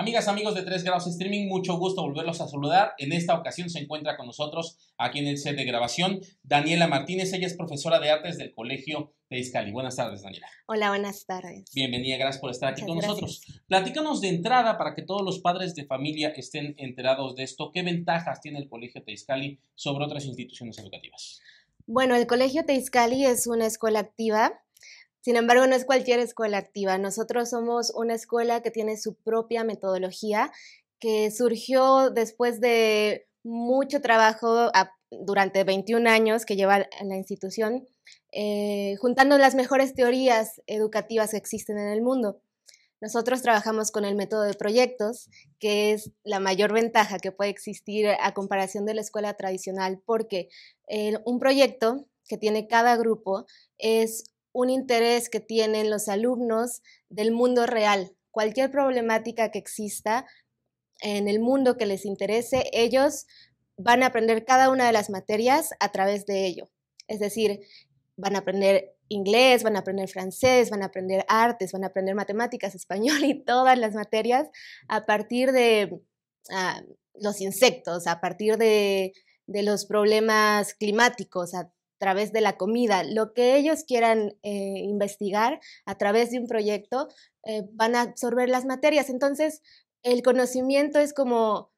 Amigas, amigos de 3 grados streaming, mucho gusto volverlos a saludar. En esta ocasión se encuentra con nosotros aquí en el set de grabación Daniela Martínez. Ella es profesora de artes del Colegio Teiscali. Buenas tardes, Daniela. Hola, buenas tardes. Bienvenida, gracias por estar aquí con nosotros. Platícanos de entrada para que todos los padres de familia estén enterados de esto. ¿Qué ventajas tiene el Colegio Teiscali sobre otras instituciones educativas? Bueno, el Colegio Teiscali es una escuela activa sin embargo, no es cualquier escuela activa. Nosotros somos una escuela que tiene su propia metodología, que surgió después de mucho trabajo durante 21 años que lleva la institución, eh, juntando las mejores teorías educativas que existen en el mundo. Nosotros trabajamos con el método de proyectos, que es la mayor ventaja que puede existir a comparación de la escuela tradicional, porque un proyecto que tiene cada grupo es un interés que tienen los alumnos del mundo real. Cualquier problemática que exista en el mundo que les interese, ellos van a aprender cada una de las materias a través de ello. Es decir, van a aprender inglés, van a aprender francés, van a aprender artes, van a aprender matemáticas, español y todas las materias a partir de ah, los insectos, a partir de, los problemas climáticos, a través de la comida. Lo que ellos quieran eh, investigar a través de un proyecto eh, van a absorber las materias. Entonces, el conocimiento es como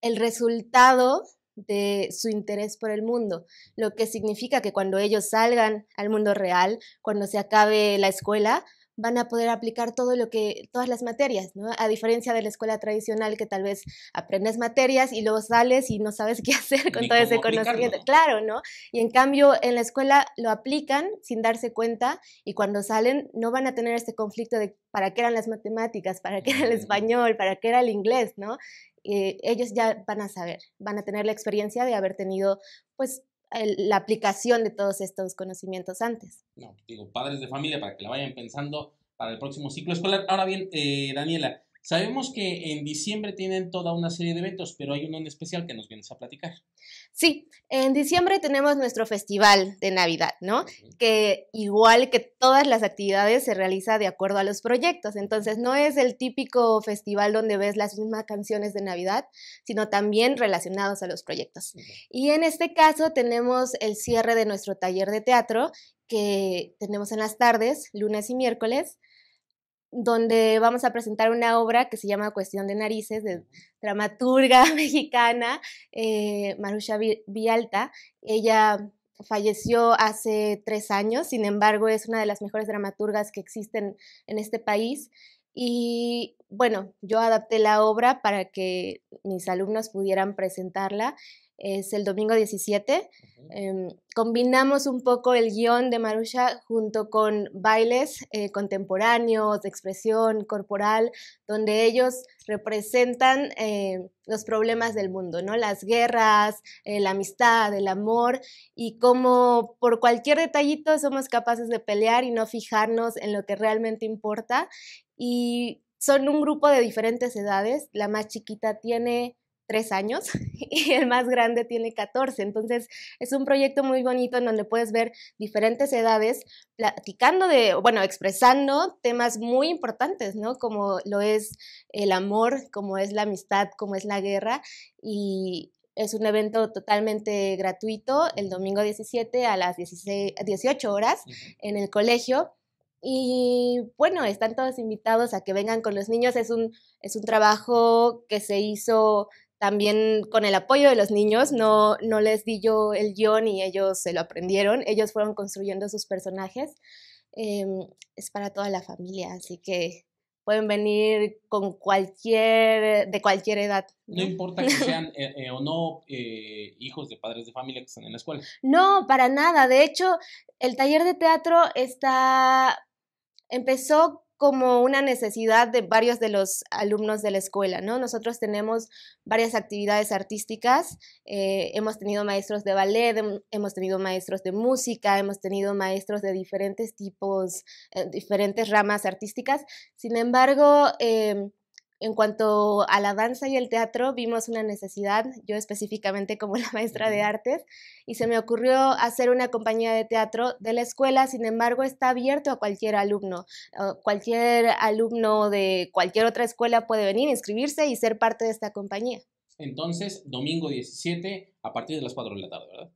el resultado de su interés por el mundo, lo que significa que cuando ellos salgan al mundo real, cuando se acabe la escuela, van a poder aplicar todo lo que, todas las materias, ¿no? A diferencia de la escuela tradicional que tal vez aprendes materias y luego sales y no sabes qué hacer con todo ese conocimiento. Claro, ¿no? Y en cambio en la escuela lo aplican sin darse cuenta y cuando salen no van a tener este conflicto de para qué eran las matemáticas, para qué era el español, para qué era el inglés, ¿no? Eh, ellos ya van a saber, van a tener la experiencia de haber tenido pues la aplicación de todos estos conocimientos antes. No, digo, padres de familia, para que la vayan pensando para el próximo ciclo escolar. Ahora bien, eh, Daniela, Sabemos que en diciembre tienen toda una serie de eventos, pero hay uno en especial que nos vienes a platicar. Sí, en diciembre tenemos nuestro festival de Navidad, ¿no? Que igual que todas las actividades se realiza de acuerdo a los proyectos. Entonces, no es el típico festival donde ves las mismas canciones de Navidad, sino también relacionados a los proyectos. Y en este caso tenemos el cierre de nuestro taller de teatro que tenemos en las tardes, lunes y miércoles donde vamos a presentar una obra que se llama Cuestión de Narices, de dramaturga mexicana, eh, Marusha Vialta. Ella falleció hace tres años, sin embargo es una de las mejores dramaturgas que existen en este país. Y bueno, yo adapté la obra para que mis alumnos pudieran presentarla. Es el domingo 17. Em, combinamos un poco el guión de Marusha junto con bailes eh, contemporáneos, de expresión corporal, donde ellos representan eh, los problemas del mundo, ¿no? Las guerras, eh, la amistad, el amor, y como por cualquier detallito somos capaces de pelear y no fijarnos en lo que realmente importa. Y son un grupo de diferentes edades. La más chiquita tiene tres años y el más grande tiene 14. Entonces es un proyecto muy bonito en donde puedes ver diferentes edades platicando de, bueno, expresando temas muy importantes, ¿no? Como lo es el amor, como es la amistad, como es la guerra. Y es un evento totalmente gratuito el domingo 17 a las 18 horas en el colegio. Y bueno, están todos invitados a que vengan con los niños. Es un, es un trabajo que se hizo también con el apoyo de los niños. No, no les di yo el guión y ellos se lo aprendieron. Ellos fueron construyendo sus personajes. Em, es para toda la familia, así que pueden venir con cualquier, de cualquier edad. No, importa que sean eh, eh, o no eh, hijos de padres de familia que están en la escuela. No, para nada. De hecho, el taller de teatro está empezó como una necesidad de varios de los alumnos de la escuela, ¿no? Nosotros tenemos varias actividades artísticas, eh, hemos tenido maestros de ballet, hemos tenido maestros de música, hemos tenido maestros de diferentes tipos, eh, diferentes ramas artísticas. Sin embargo, em, en cuanto a la danza y el teatro, vimos una necesidad, yo específicamente como la maestra de artes, y se me ocurrió hacer una compañía de teatro de la escuela, sin embargo está abierto a cualquier alumno. cualquier alumno de cualquier otra escuela puede venir, inscribirse y ser parte de esta compañía. Entonces, domingo 17, a partir de las 4 de la tarde, ¿verdad?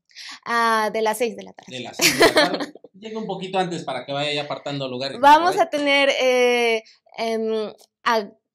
Ah, de las 6 de la tarde. De las la tarde. Llega un poquito antes para que vaya apartando lugares. Vamos a tener... Eh, em,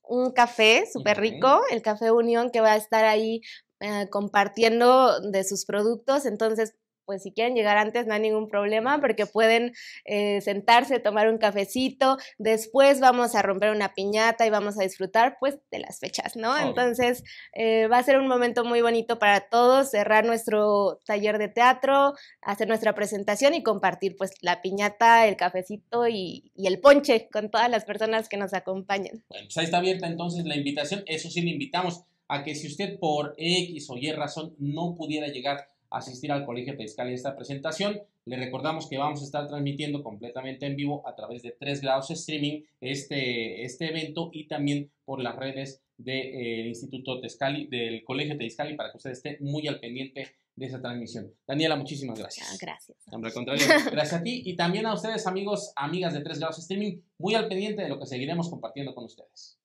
un café súper rico, el Café Unión, que va a estar ahí eh, compartiendo de sus productos. Entonces, pues si quieren llegar antes no hay ningún problema porque pueden eh, sentarse, tomar un cafecito, después vamos a romper una piñata y vamos a disfrutar pues de las fechas, ¿no? Entonces eh, va a ser un momento muy bonito para todos, cerrar nuestro taller de teatro, hacer nuestra presentación y compartir pues la piñata, el cafecito y, y el ponche con todas las personas que nos acompañan. Bueno, pues ahí está abierta entonces la invitación, eso sí le invitamos a que si usted por X o Y razón no pudiera llegar asistir al Colegio Teiscali en esta presentación. Le recordamos que vamos a estar transmitiendo completamente en vivo a través de tres grados streaming este, este evento y también por las redes del eh, Instituto Tezcali, del Colegio Tezcali, para que usted esté muy al pendiente de esa transmisión. Daniela, muchísimas gracias. Ah, gracias. Hombre, contrario, gracias a ti y también a ustedes, amigos, amigas de Tres Grados Streaming, muy al pendiente de lo que seguiremos compartiendo con ustedes.